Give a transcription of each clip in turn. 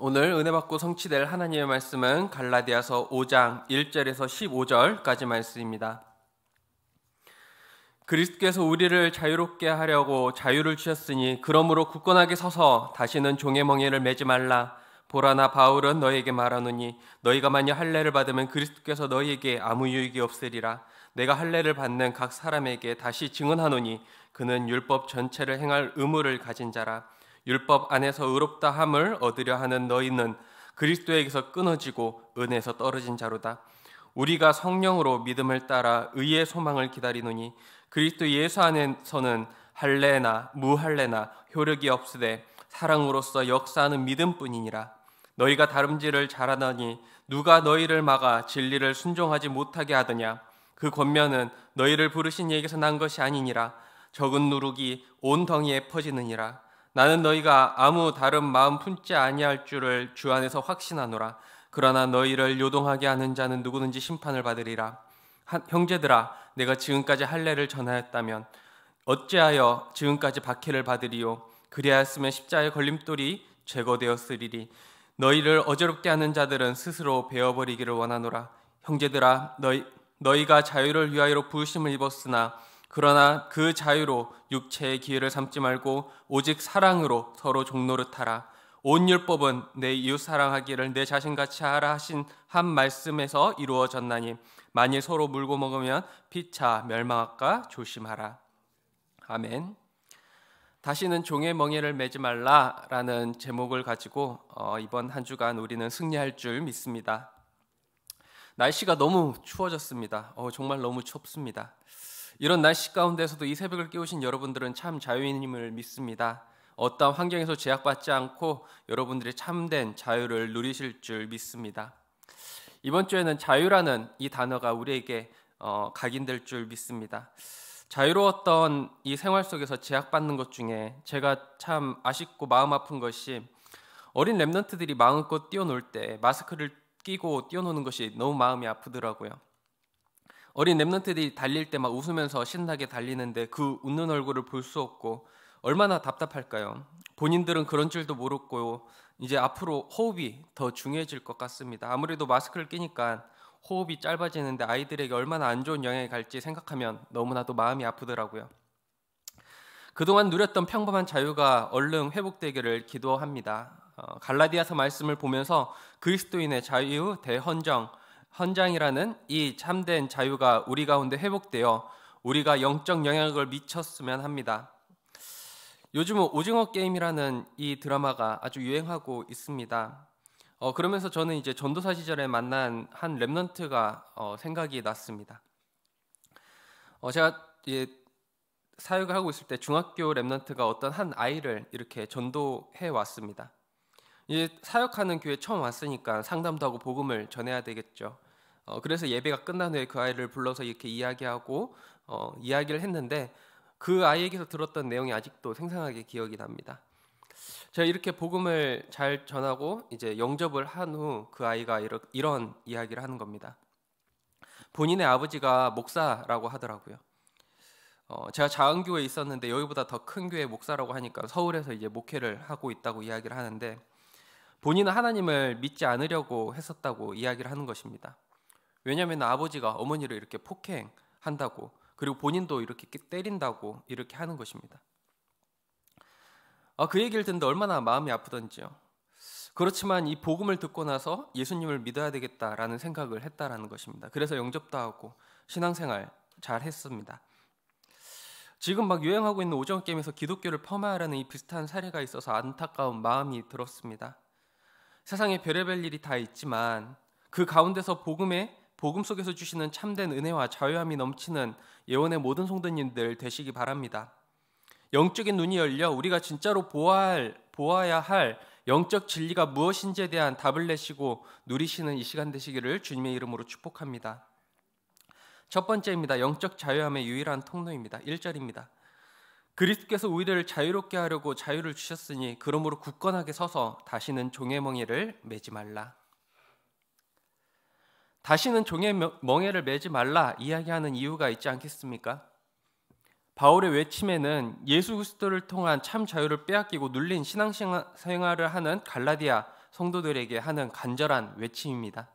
오늘 은혜 받고 성취될 하나님의 말씀은 갈라디아서 5장 1절에서 15절까지 말씀입니다. 그리스도께서 우리를 자유롭게 하려고 자유를 주셨으니 그러므로 굳건하게 서서 다시는 종의 멍에를 매지 말라 보라나 바울은 너에게 말하노니 너희가 만약 할례를 받으면 그리스도께서 너희에게 아무 유익이 없으리라 내가 할례를 받는 각 사람에게 다시 증언하노니 그는 율법 전체를 행할 의무를 가진 자라 율법 안에서 의롭다 함을 얻으려 하는 너희는 그리스도에게서 끊어지고 은에서 혜 떨어진 자로다. 우리가 성령으로 믿음을 따라 의의 소망을 기다리노니 그리스도 예수 안에서는 할례나 무할례나 효력이 없으되 사랑으로서 역사하는 믿음뿐이니라. 너희가 다름질을 잘하더니 누가 너희를 막아 진리를 순종하지 못하게 하더냐? 그 권면은 너희를 부르신 이에게서 난 것이 아니니라. 적은 누룩이 온 덩이에 퍼지느니라. 나는 너희가 아무 다른 마음 품지 아니할 줄을 주 안에서 확신하노라. 그러나 너희를 요동하게 하는 자는 누구든지 심판을 받으리라. 형제들아, 내가 지금까지 할례를 전하였다면 어찌하여 지금까지 박해를 받으리요? 그리하였으면 십자의 걸림돌이 제거되었으리니 너희를 어지럽게 하는 자들은 스스로 베어버리기를 원하노라. 형제들아, 너희 너희가 자유를 위하여 부심을 입었으나 그러나 그 자유로 육체의 기회를 삼지 말고 오직 사랑으로 서로 종노릇하라. 온 율법은 내 이웃 사랑하기를 내 자신같이 하라 하신 한 말씀에서 이루어졌나니 만일 서로 물고 먹으면 피차 멸망할까 조심하라. 아멘. 다시는 종의 멍에를 매지 말라라는 제목을 가지고 어, 이번 한 주간 우리는 승리할 줄 믿습니다. 날씨가 너무 추워졌습니다. 어, 정말 너무 춥습니다. 이런 날씨 가운데서도 이 새벽을 깨우신 여러분들은 참 자유인임을 믿습니다. 어떤 환경에서 제약받지 않고 여러분들의 참된 자유를 누리실 줄 믿습니다. 이번 주에는 자유라는 이 단어가 우리에게 어, 각인될 줄 믿습니다. 자유로웠던 이 생활 속에서 제약받는 것 중에 제가 참 아쉽고 마음 아픈 것이 어린 랩런트들이 마음껏 뛰어놀 때 마스크를 끼고 뛰어노는 것이 너무 마음이 아프더라고요. 어린 랩런트들이 달릴 때 막 웃으면서 신나게 달리는데 그 웃는 얼굴을 볼 수 없고 얼마나 답답할까요? 본인들은 그런 줄도 모르고 이제 앞으로 호흡이 더 중요해질 것 같습니다. 아무래도 마스크를 끼니까 호흡이 짧아지는데 아이들에게 얼마나 안 좋은 영향이 갈지 생각하면 너무나도 마음이 아프더라고요. 그동안 누렸던 평범한 자유가 얼른 회복되기를 기도합니다. 어, 갈라디아서 말씀을 보면서 그리스도인의 자유, 대헌정, 헌장이라는 이 참된 자유가 우리 가운데 회복되어 우리가 영적 영향을 미쳤으면 합니다. 요즘 오징어 게임이라는 이 드라마가 아주 유행하고 있습니다. 어, 그러면서 저는 이제 전도사 시절에 만난 한 랩런트가 어, 생각이 났습니다. 어, 제가 예, 사역을 하고 있을 때 중학교 랩런트가 어떤 한 아이를 이렇게 전도해 왔습니다. 이제 사역하는 교회 처음 왔으니까 상담도 하고 복음을 전해야 되겠죠. 어, 그래서 예배가 끝난 후에 그 아이를 불러서 이렇게 이야기하고 어, 이야기를 했는데 그 아이에게서 들었던 내용이 아직도 생생하게 기억이 납니다. 제가 이렇게 복음을 잘 전하고 이제 영접을 한 후 그 아이가 이러, 이런 이야기를 하는 겁니다. 본인의 아버지가 목사라고 하더라고요. 어, 제가 자은 교회에 있었는데 여기보다 더 큰 교회 목사라고 하니까 서울에서 이제 목회를 하고 있다고 이야기를 하는데 본인은 하나님을 믿지 않으려고 했었다고 이야기를 하는 것입니다. 왜냐하면 아버지가 어머니를 이렇게 폭행한다고 그리고 본인도 이렇게 때린다고 이렇게 하는 것입니다. 아, 그 얘기를 듣는데 얼마나 마음이 아프던지요. 그렇지만 이 복음을 듣고 나서 예수님을 믿어야 되겠다라는 생각을 했다라는 것입니다. 그래서 영접도 하고 신앙생활 잘 했습니다. 지금 막 유행하고 있는 오징어 게임에서 기독교를 폄하하라는 이 비슷한 사례가 있어서 안타까운 마음이 들었습니다. 세상에 별의별 일이 다 있지만 그 가운데서 복음의 복음 속에서 주시는 참된 은혜와 자유함이 넘치는 예원의 모든 성도님들 되시기 바랍니다. 영적인 눈이 열려 우리가 진짜로 보아할, 보아야 할 영적 진리가 무엇인지에 대한 답을 내시고 누리시는 이 시간 되시기를 주님의 이름으로 축복합니다. 첫 번째입니다. 영적 자유함의 유일한 통로입니다. 1절입니다. 그리스께서 우리를 자유롭게 하려고 자유를 주셨으니 그러므로 굳건하게 서서 다시는 종의 멍에를 매지 말라. 다시는 종의 멍에를 매지 말라 이야기하는 이유가 있지 않겠습니까? 바울의 외침에는 예수 그리스도를 통한 참 자유를 빼앗기고 눌린 신앙생활을 하는 갈라디아 성도들에게 하는 간절한 외침입니다.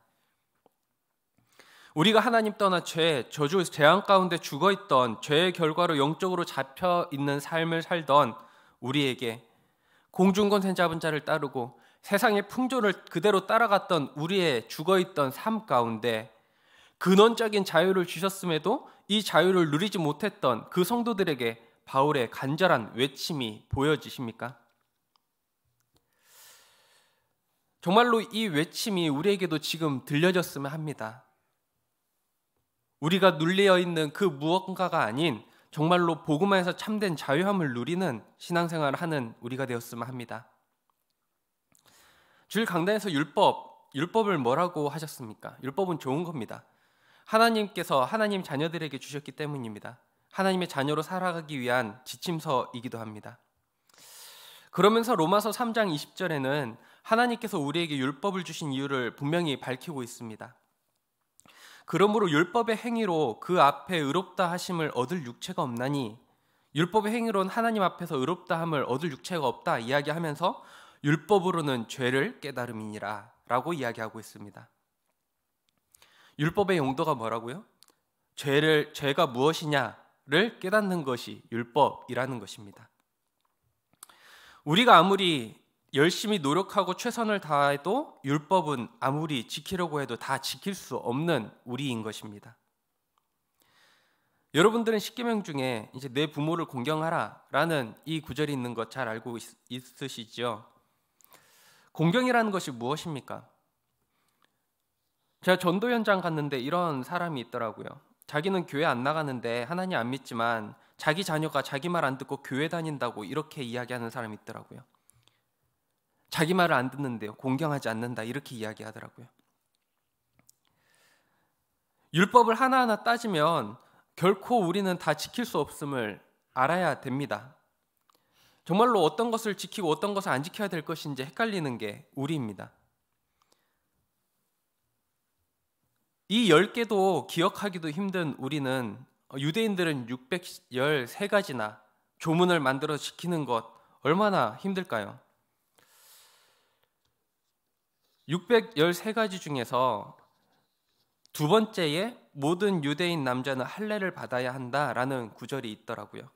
우리가 하나님 떠나 죄, 저주, 재앙 가운데 죽어 있던 죄의 결과로 영적으로 잡혀 있는 삶을 살던 우리에게 공중권세 잡은 자를 따르고 세상의 풍조를 그대로 따라갔던 우리의 죽어 있던 삶 가운데 근원적인 자유를 주셨음에도 이 자유를 누리지 못했던 그 성도들에게 바울의 간절한 외침이 보여지십니까? 정말로 이 외침이 우리에게도 지금 들려졌으면 합니다. 우리가 눌려 있는 그 무언가가 아닌 정말로 복음화에서 참된 자유함을 누리는 신앙생활을 하는 우리가 되었으면 합니다. 주일 강단에서 율법, 율법을 뭐라고 하셨습니까? 율법은 좋은 겁니다. 하나님께서 하나님 자녀들에게 주셨기 때문입니다. 하나님의 자녀로 살아가기 위한 지침서이기도 합니다. 그러면서 로마서 3장 20절에는 하나님께서 우리에게 율법을 주신 이유를 분명히 밝히고 있습니다. 그러므로 율법의 행위로 그 앞에 의롭다 하심을 얻을 육체가 없나니 율법의 행위로는 하나님 앞에서 의롭다함을 얻을 육체가 없다 이야기하면서 율법으로는 죄를 깨달음이니라라고 이야기하고 있습니다. 율법의 용도가 뭐라고요? 죄를 죄가 무엇이냐를 깨닫는 것이 율법이라는 것입니다. 우리가 아무리 열심히 노력하고 최선을 다해도 율법은 아무리 지키려고 해도 다 지킬 수 없는 우리인 것입니다. 여러분들은 십계명 중에 이제 내 부모를 공경하라라는 이 구절이 있는 것 잘 알고 있, 으시죠 공경이라는 것이 무엇입니까? 제가 전도 현장 갔는데 이런 사람이 있더라고요. 자기는 교회 안 나가는데 하나님 안 믿지만 자기 자녀가 자기 말 안 듣고 교회 다닌다고 이렇게 이야기하는 사람이 있더라고요. 자기 말을 안 듣는데요. 공경하지 않는다. 이렇게 이야기하더라고요. 율법을 하나하나 따지면 결코 우리는 다 지킬 수 없음을 알아야 됩니다. 정말로 어떤 것을 지키고 어떤 것을 안 지켜야 될 것인지 헷갈리는 게 우리입니다. 이 10개도 기억하기도 힘든 우리는 유대인들은 613가지나 조문을 만들어 지키는 것 얼마나 힘들까요? 613가지 중에서 두 번째에 모든 유대인 남자는 할례를 받아야 한다라는 구절이 있더라고요.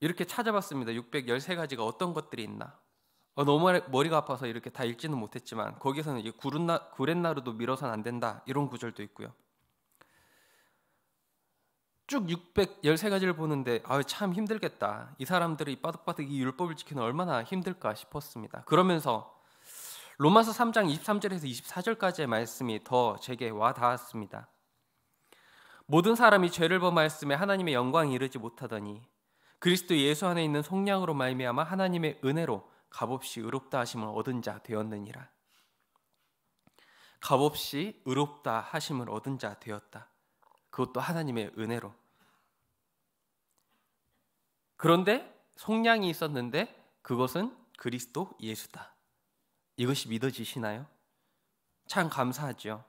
이렇게 찾아봤습니다. 613가지가 어떤 것들이 있나. 어, 너무 머리가 아파서 이렇게 다 읽지는 못했지만 거기서는 구른나, 렛나루도밀어서는안 된다 이런 구절도 있고요. 쭉 613가지를 보는데 아유 참 힘들겠다. 이 사람들이 빠득빠득 이 율법을 지키는 얼마나 힘들까 싶었습니다. 그러면서 로마서 3장 23절에서 24절까지의 말씀이 더 제게 와 닿았습니다. 모든 사람이 죄를 범하였음에 하나님의 영광이 이르지 못하더니 그리스도 예수 안에 있는 속량으로 말미암아 하나님의 은혜로 값없이 의롭다 하심을 얻은 자 되었느니라. 값없이 의롭다 하심을 얻은 자 되었다. 그것도 하나님의 은혜로. 그런데 속량이 있었는데 그것은 그리스도 예수다. 이것이 믿어지시나요? 참 감사하죠.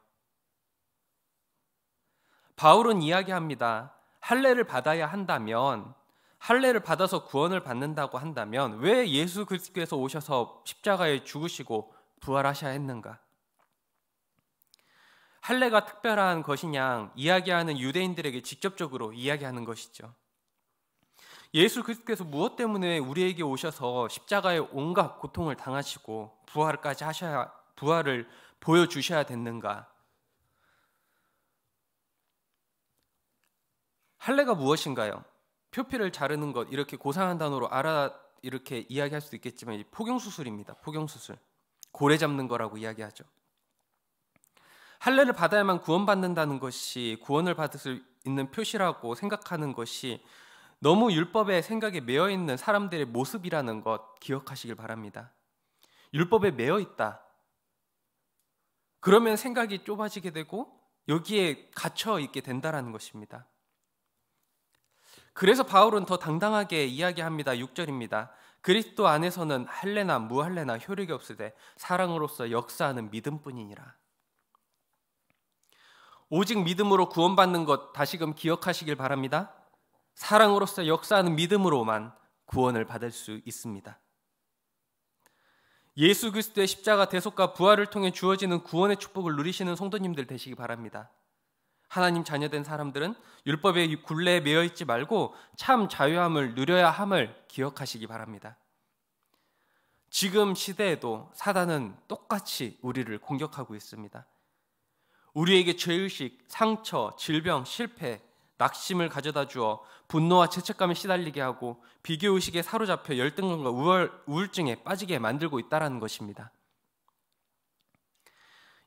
바울은 이야기합니다. 할례를 받아야 한다면 할례를 받아서 구원을 받는다고 한다면 왜 예수 그리스도께서 오셔서 십자가에 죽으시고 부활하셔야 했는가? 할례가 특별한 것이냐 이야기하는 유대인들에게 직접적으로 이야기하는 것이죠. 예수 그리스도께서 무엇 때문에 우리에게 오셔서 십자가의 온갖 고통을 당하시고 부활까지 하셔야 부활을 보여 주셔야 됐는가? 할례가 무엇인가요? 표피를 자르는 것 이렇게 고상한 단어로 알아 이렇게 이야기할 수도 있겠지만 포경 수술입니다. 포경 수술. 고래 잡는 거라고 이야기하죠. 할례를 받아야만 구원받는다는 것이 구원을 받을 수 있는 표시라고 생각하는 것이 너무 율법의 생각에 매여 있는 사람들의 모습이라는 것 기억하시길 바랍니다. 율법에 매여 있다. 그러면 생각이 좁아지게 되고 여기에 갇혀 있게 된다라는 것입니다. 그래서 바울은 더 당당하게 이야기합니다. 6절입니다. 그리스도 안에서는 할례나 무할례나 효력이 없으되 사랑으로서 역사하는 믿음뿐이니라. 오직 믿음으로 구원받는 것 다시금 기억하시길 바랍니다. 사랑으로서 역사하는 믿음으로만 구원을 받을 수 있습니다. 예수 그리스도의 십자가 대속과 부활을 통해 주어지는 구원의 축복을 누리시는 성도님들 되시기 바랍니다. 하나님 자녀된 사람들은 율법의 굴레에 매여 있지 말고 참 자유함을 누려야 함을 기억하시기 바랍니다. 지금 시대에도 사단은 똑같이 우리를 공격하고 있습니다. 우리에게 죄의식, 상처, 질병, 실패, 낙심을 가져다 주어 분노와 죄책감에 시달리게 하고 비교 의식에 사로잡혀 열등감과 우월, 우울증에 빠지게 만들고 있다라는 것입니다.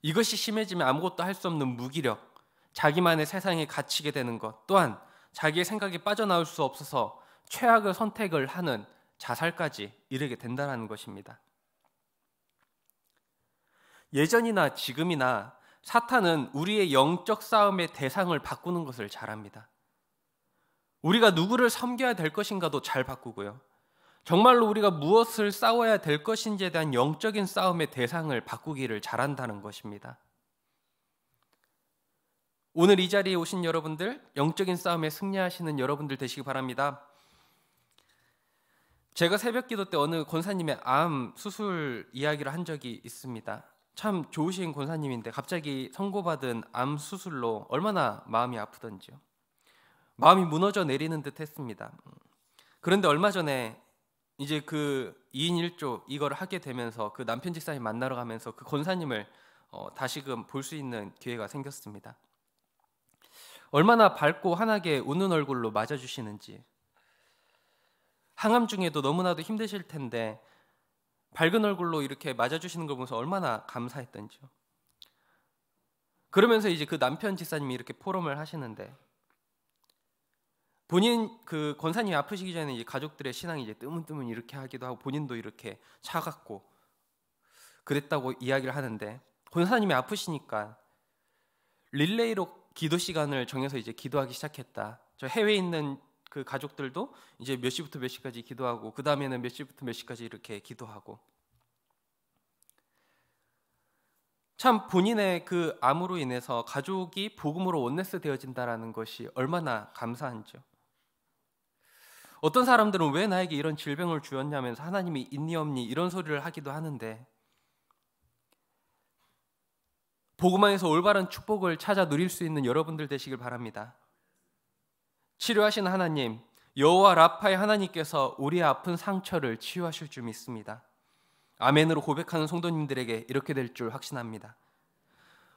이것이 심해지면 아무것도 할 수 없는 무기력, 자기만의 세상에 갇히게 되는 것, 또한 자기의 생각에 빠져나올 수 없어서 최악의 선택을 하는 자살까지 이르게 된다는 것입니다. 예전이나 지금이나 사탄은 우리의 영적 싸움의 대상을 바꾸는 것을 잘합니다. 우리가 누구를 섬겨야 될 것인가도 잘 바꾸고요. 정말로 우리가 무엇을 싸워야 될 것인지에 대한 영적인 싸움의 대상을 바꾸기를 잘한다는 것입니다. 오늘 이 자리에 오신 여러분들, 영적인 싸움에 승리하시는 여러분들 되시기 바랍니다. 제가 새벽 기도 때 어느 권사님의 암 수술 이야기를 한 적이 있습니다. 참 좋으신 권사님인데 갑자기 선고받은 암 수술로 얼마나 마음이 아프던지요. 마음이 무너져 내리는 듯 했습니다. 그런데 얼마 전에 이제 그 2인 1조 이걸 하게 되면서 그 남편 직사님 만나러 가면서 그 권사님을 어, 다시금 볼 수 있는 기회가 생겼습니다. 얼마나 밝고 환하게 웃는 얼굴로 맞아주시는지 항암 중에도 너무나도 힘드실 텐데 밝은 얼굴로 이렇게 맞아주시는 걸 보면서 얼마나 감사했던지요. 그러면서 이제 그 남편 집사님이 이렇게 포럼을 하시는데 본인 그 권사님이 아프시기 전에 이제 가족들의 신앙이 이제 뜨문뜨문 이렇게 하기도 하고 본인도 이렇게 차갑고 그랬다고 이야기를 하는데 권사님이 아프시니까 릴레이로 기도 시간을 정해서 이제 기도하기 시작했다. 저 해외에 있는 그 가족들도 이제 몇 시부터 몇 시까지 기도하고 그 다음에는 몇 시부터 몇 시까지 이렇게 기도하고 참 본인의 그 암으로 인해서 가족이 복음으로 원네스 되어진다라는 것이 얼마나 감사한지요. 어떤 사람들은 왜 나에게 이런 질병을 주었냐면서 하나님이 있니 없니 이런 소리를 하기도 하는데 복음 안에서 올바른 축복을 찾아 누릴 수 있는 여러분들 되시길 바랍니다. 치료하신 하나님, 여호와 라파의 하나님께서 우리의 아픈 상처를 치유하실 줄 믿습니다. 아멘으로 고백하는 성도님들에게 이렇게 될 줄 확신합니다.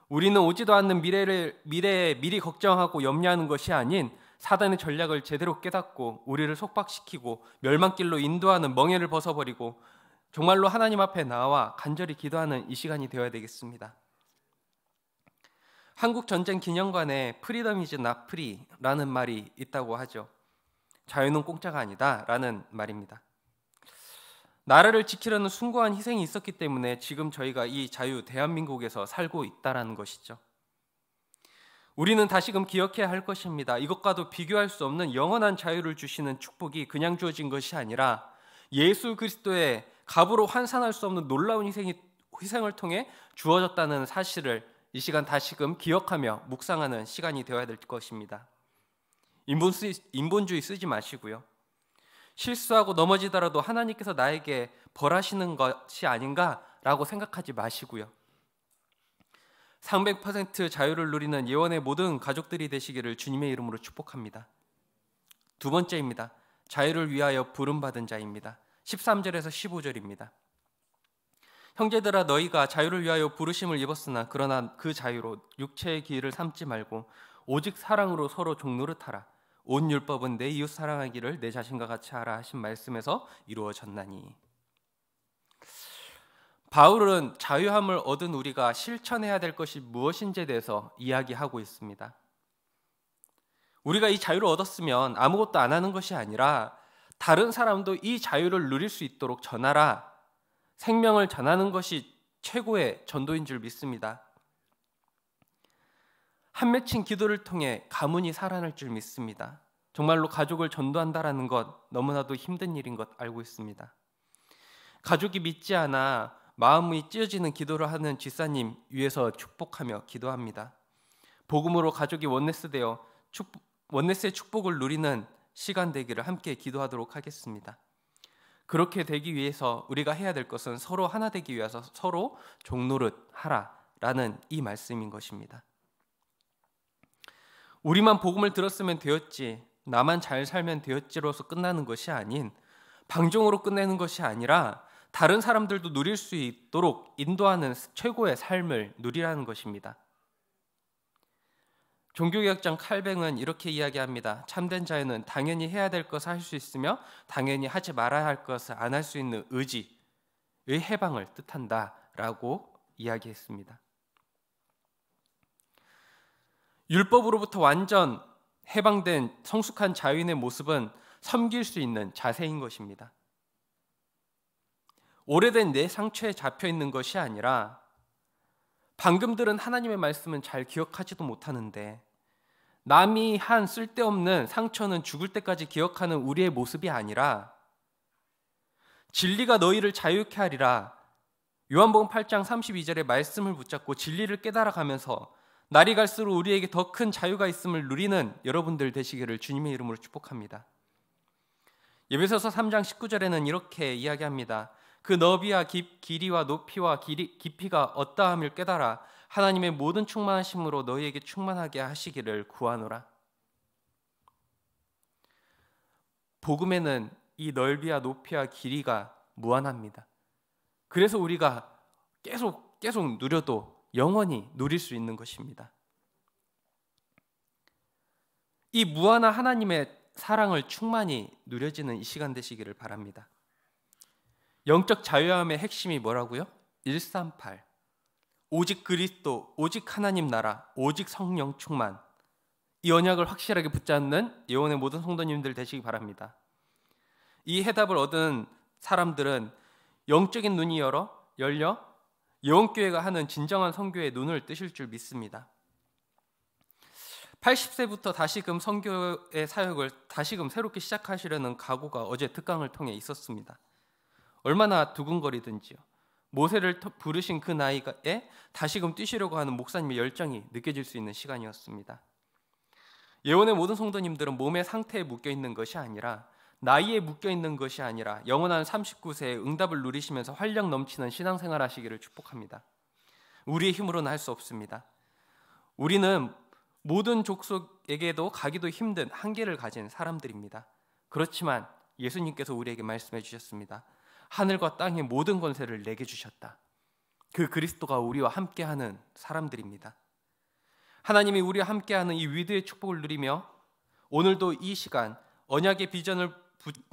우리는 오지도 않는 미래를 미래에 미리 걱정하고 염려하는 것이 아닌 사단의 전략을 제대로 깨닫고 우리를 속박시키고 멸망길로 인도하는 멍에를 벗어버리고 정말로 하나님 앞에 나와 간절히 기도하는 이 시간이 되어야 되겠습니다. 한국 전쟁 기념관에 프리덤 이즈 나프리라는 말이 있다고 하죠. 자유는 공짜가 아니다라는 말입니다. 나라를 지키려는 숭고한 희생이 있었기 때문에 지금 저희가 이 자유 대한민국에서 살고 있다라는 것이죠. 우리는 다시금 기억해야 할 것입니다. 이것과도 비교할 수 없는 영원한 자유를 주시는 축복이 그냥 주어진 것이 아니라 예수 그리스도의 값으로 환산할 수 없는 놀라운 희생이 희생을 통해 주어졌다는 사실을 이 시간 다시금 기억하며 묵상하는 시간이 되어야 될 것입니다. 인본 쓰, 인본주의 쓰지 마시고요. 실수하고 넘어지더라도 하나님께서 나에게 벌하시는 것이 아닌가라고 생각하지 마시고요. 300% 자유를 누리는 예원의 모든 가족들이 되시기를 주님의 이름으로 축복합니다. 두 번째입니다. 자유를 위하여 부름받은 자입니다. 13절에서 15절입니다. 형제들아 너희가 자유를 위하여 부르심을 입었으나 그러나 그 자유로 육체의 기회를 삼지 말고 오직 사랑으로 서로 종노릇하라. 온 율법은 내 이웃 사랑하기를 내 자신과 같이 하라 하신 말씀에서 이루어졌나니. 바울은 자유함을 얻은 우리가 실천해야 될 것이 무엇인지에 대해서 이야기하고 있습니다. 우리가 이 자유를 얻었으면 아무것도 안 하는 것이 아니라 다른 사람도 이 자유를 누릴 수 있도록 전하라 생명을 전하는 것이 최고의 전도인 줄 믿습니다. 한 맺힌 기도를 통해 가문이 살아날 줄 믿습니다. 정말로 가족을 전도한다라는 것 너무나도 힘든 일인 것 알고 있습니다. 가족이 믿지 않아 마음이 찢어지는 기도를 하는 지사님 위해서 축복하며 기도합니다. 복음으로 가족이 원네스 되어 축 원네스의 축복을 누리는 시간 되기를 함께 기도하도록 하겠습니다. 그렇게 되기 위해서 우리가 해야 될 것은 서로 하나 되기 위해서 서로 종노릇 하라라는 이 말씀인 것입니다. 우리만 복음을 들었으면 되었지, 나만 잘 살면 되었지로서 끝나는 것이 아닌 방종으로 끝내는 것이 아니라 다른 사람들도 누릴 수 있도록 인도하는 최고의 삶을 누리라는 것입니다. 종교개혁장 칼뱅은 이렇게 이야기합니다. 참된 자유는 당연히 해야 될 것을 할 수 있으며 당연히 하지 말아야 할 것을 안 할 수 있는 의지의 해방을 뜻한다라고 이야기했습니다. 율법으로부터 완전 해방된 성숙한 자유인의 모습은 섬길 수 있는 자세인 것입니다. 오래된 내 상처에 잡혀 있는 것이 아니라 방금 들은 하나님의 말씀은 잘 기억하지도 못하는데 남이 한 쓸데없는 상처는 죽을 때까지 기억하는 우리의 모습이 아니라 진리가 너희를 자유케 하리라. 요한복음 8장 32절의 말씀을 붙잡고 진리를 깨달아가면서 날이 갈수록 우리에게 더 큰 자유가 있음을 누리는 여러분들 되시기를 주님의 이름으로 축복합니다. 예배서서 3장 19절에는 이렇게 이야기합니다. 그 너비와 깊, 길이와 높이와 길이, 깊이가 어떠함을 깨달아 하나님의 모든 충만하심으로 너희에게 충만하게 하시기를 구하노라. 복음에는 이 넓이와 높이와 길이가 무한합니다. 그래서 우리가 계속 계속 누려도 영원히 누릴 수 있는 것입니다. 이 무한한 하나님의 사랑을 충만히 누려지는 이 시간 되시기를 바랍니다. 영적 자유함의 핵심이 뭐라고요? 138. 오직 그리스도, 오직 하나님 나라, 오직 성령 충만. 이 언약을 확실하게 붙잡는 예원의 모든 성도님들 되시기 바랍니다. 이 해답을 얻은 사람들은 영적인 눈이 열어 열려 예원교회가 하는 진정한 성교의 눈을 뜨실 줄 믿습니다. 80세부터 다시금 성교의 사역을 다시금 새롭게 시작하시려는 각오가 어제 특강을 통해 있었습니다. 얼마나 두근거리든지요. 모세를 부르신 그 나이에 다시금 뛰시려고 하는 목사님의 열정이 느껴질 수 있는 시간이었습니다. 예원의 모든 성도님들은 몸의 상태에 묶여 있는 것이 아니라 나이에 묶여 있는 것이 아니라 영원한 39세의 응답을 누리시면서 활력 넘치는 신앙생활 하시기를 축복합니다. 우리의 힘으로는 할 수 없습니다. 우리는 모든 족속에게도 가기도 힘든 한계를 가진 사람들입니다. 그렇지만 예수님께서 우리에게 말씀해 주셨습니다. 하늘과 땅의 모든 권세를 내게 주셨다. 그 그리스도가 우리와 함께하는 사람들입니다. 하나님이 우리와 함께하는 이 위드의 축복을 누리며 오늘도 이 시간 언약의 비전을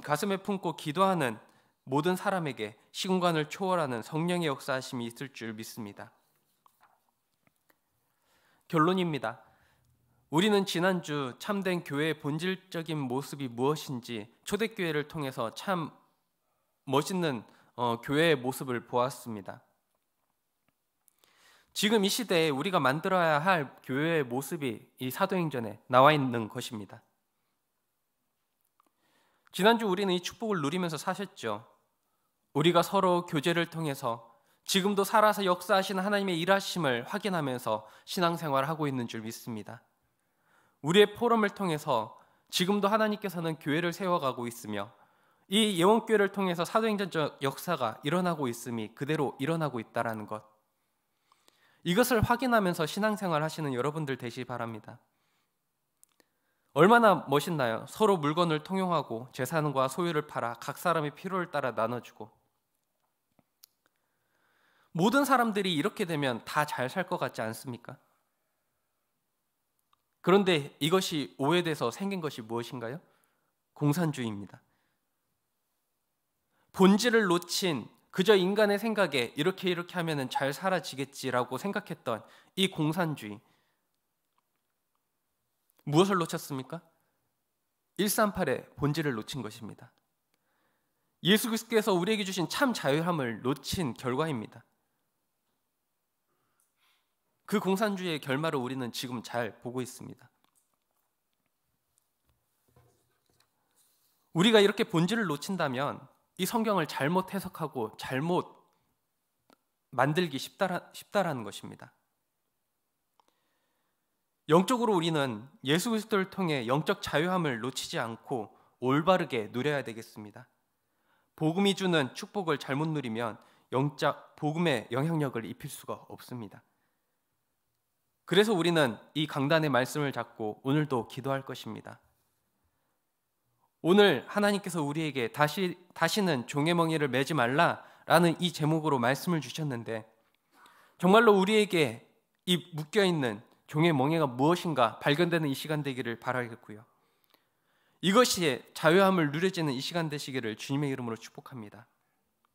가슴에 품고 기도하는 모든 사람에게 시공간을 초월하는 성령의 역사심이 있을 줄 믿습니다. 결론입니다. 우리는 지난주 참된 교회의 본질적인 모습이 무엇인지 초대교회를 통해서 참 멋있는 어, 교회의 모습을 보았습니다. 지금 이 시대에 우리가 만들어야 할 교회의 모습이 이 사도행전에 나와 있는 것입니다. 지난주 우리는 이 축복을 누리면서 사셨죠. 우리가 서로 교제를 통해서 지금도 살아서 역사하시는 하나님의 일하심을 확인하면서 신앙생활을 하고 있는 줄 믿습니다. 우리의 포럼을 통해서 지금도 하나님께서는 교회를 세워가고 있으며 이 예원교회를 통해서 사도행전적 역사가 일어나고 있음이 그대로 일어나고 있다는 것. 이것을 확인하면서 신앙생활 하시는 여러분들 되시 기 바랍니다. 얼마나 멋있나요? 서로 물건을 통용하고 재산과 소유를 팔아 각 사람의 필요를 따라 나눠주고 모든 사람들이 이렇게 되면 다 잘 살 것 같지 않습니까? 그런데 이것이 오해돼서 생긴 것이 무엇인가요? 공산주의입니다. 본질을 놓친 그저 인간의 생각에 이렇게 이렇게 하면은 잘 사라지겠지라고 생각했던 이 공산주의 무엇을 놓쳤습니까? 138의 본질을 놓친 것입니다. 예수 그리스께서 도 우리에게 주신 참 자유함을 놓친 결과입니다. 그 공산주의의 결말을 우리는 지금 잘 보고 있습니다. 우리가 이렇게 본질을 놓친다면 이 성경을 잘못 해석하고 잘못 만들기 쉽다라, 쉽다라는 것입니다. 영적으로 우리는 예수 그리스도를 통해 영적 자유함을 놓치지 않고 올바르게 누려야 되겠습니다. 복음이 주는 축복을 잘못 누리면 영적 복음의 영향력을 입힐 수가 없습니다. 그래서 우리는 이 강단의 말씀을 잡고 오늘도 기도할 것입니다. 오늘 하나님께서 우리에게 다시 다시는 종의 멍에를 매지 말라라는 이 제목으로 말씀을 주셨는데 정말로 우리에게 이 묶여 있는 종의 멍에가 무엇인가 발견되는 이 시간 되기를 바라겠고요. 이것이 자유함을 누려지는 이 시간 되시기를 주님의 이름으로 축복합니다.